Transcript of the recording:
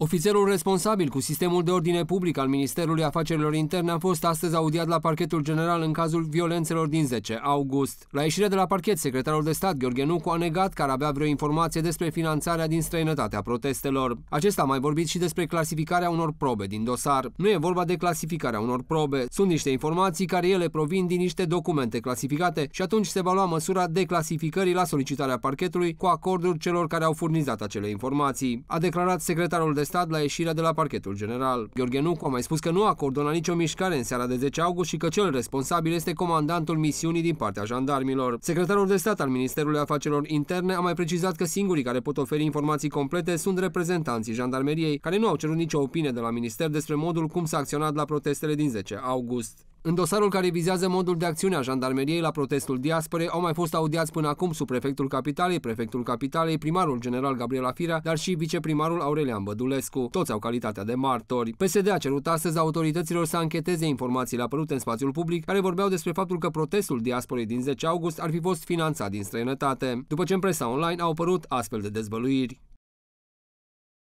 Ofițerul responsabil cu sistemul de ordine public al Ministerului Afacerilor Interne a fost astăzi audiat la parchetul general în cazul violențelor din 10 august. La ieșirea de la parchet, secretarul de stat Gheorghe Nucu a negat că ar avea vreo informație despre finanțarea din străinătatea protestelor. Acesta a mai vorbit și despre clasificarea unor probe din dosar. Nu e vorba de clasificarea unor probe, sunt niște informații care ele provin din niște documente clasificate și atunci se va lua măsura declasificării la solicitarea parchetului cu acordul celor care au furnizat acele informații, a declarat secretarul de arestat la ieșirea de la parchetul general. Gheorghe Nucu a mai spus că nu a coordonat nicio mișcare în seara de 10 august și că cel responsabil este comandantul misiunii din partea jandarmilor. Secretarul de stat al Ministerului Afacerilor Interne a mai precizat că singurii care pot oferi informații complete sunt reprezentanții jandarmeriei, care nu au cerut nicio opinie de la minister despre modul cum s-a acționat la protestele din 10 august. În dosarul care vizează modul de acțiune a jandarmeriei la protestul diaspore au mai fost audiați până acum subprefectul capitalei, prefectul capitalei, primarul general Gabriela Firea, dar și viceprimarul Aurelian Bădulescu. Toți au calitatea de martori. PSD a cerut astăzi autorităților să ancheteze informațiile apărute în spațiul public care vorbeau despre faptul că protestul diasporei din 10 august ar fi fost finanțat din străinătate. După ce în presa online au apărut astfel de dezvăluiri.